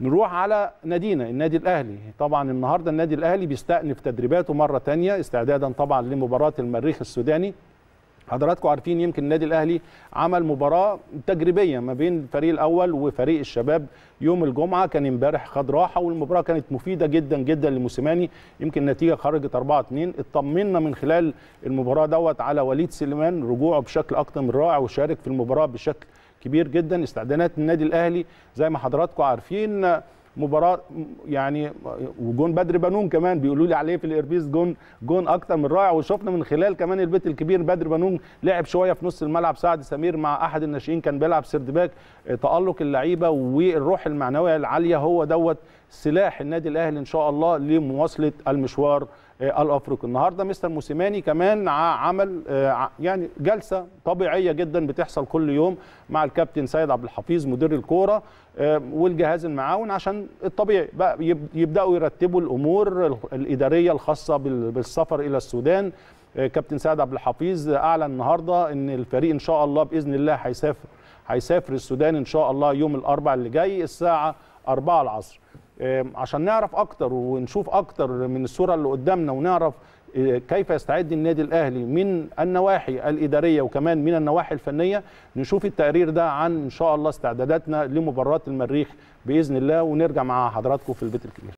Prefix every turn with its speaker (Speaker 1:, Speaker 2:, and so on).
Speaker 1: نروح على نادينا النادي الاهلي طبعا النهارده النادي الاهلي بيستأنف تدريباته مره ثانيه استعدادا طبعا لمباراه المريخ السوداني حضراتكم عارفين يمكن النادي الاهلي عمل مباراه تجريبيه ما بين الفريق الاول وفريق الشباب يوم الجمعه كان امبارح خد راحه والمباراه كانت مفيده جدا جدا لموسيماني يمكن النتيجه خرجت 4 2 اطمنا من خلال المباراه دوت على وليد سليمان رجوعه بشكل اكتر من رائع وشارك في المباراه بشكل كبير جدا استعدادات النادي الاهلي زي ما حضراتكم عارفين مباراه يعني وجون بدر بنون كمان بيقولوا لي عليه في الاربيز جون جون اكتر من رائع وشفنا من خلال كمان البيت الكبير بدر بنون لعب شويه في نص الملعب سعد سمير مع احد الناشئين كان بيلعب سيرد باك آه، تالق اللعيبه والروح المعنويه العاليه هو دوت سلاح النادي الاهلي ان شاء الله لمواصله المشوار آه، الافريقي النهارده مستر موسيماني كمان عمل آه، يعني جلسه طبيعيه جدا بتحصل كل يوم مع الكابتن سيد عبد الحفيظ مدير الكوره آه، والجهاز المعاون عشان الطبيعي بقى يبداوا يرتبوا الامور الاداريه الخاصه بالسفر الى السودان كابتن سيد عبد الحفيظ اعلن النهارده ان الفريق ان شاء الله باذن الله هيسافر هيسافر السودان ان شاء الله يوم الاربع اللي جاي الساعه 4 العصر عشان نعرف اكتر ونشوف اكتر من الصوره اللي قدامنا ونعرف آه، كيف يستعد النادي الاهلي من النواحي الاداريه وكمان من النواحي الفنيه نشوف التقرير ده عن ان شاء الله استعداداتنا لمباراه المريخ باذن الله ونرجع مع حضراتكم في البيت الكبير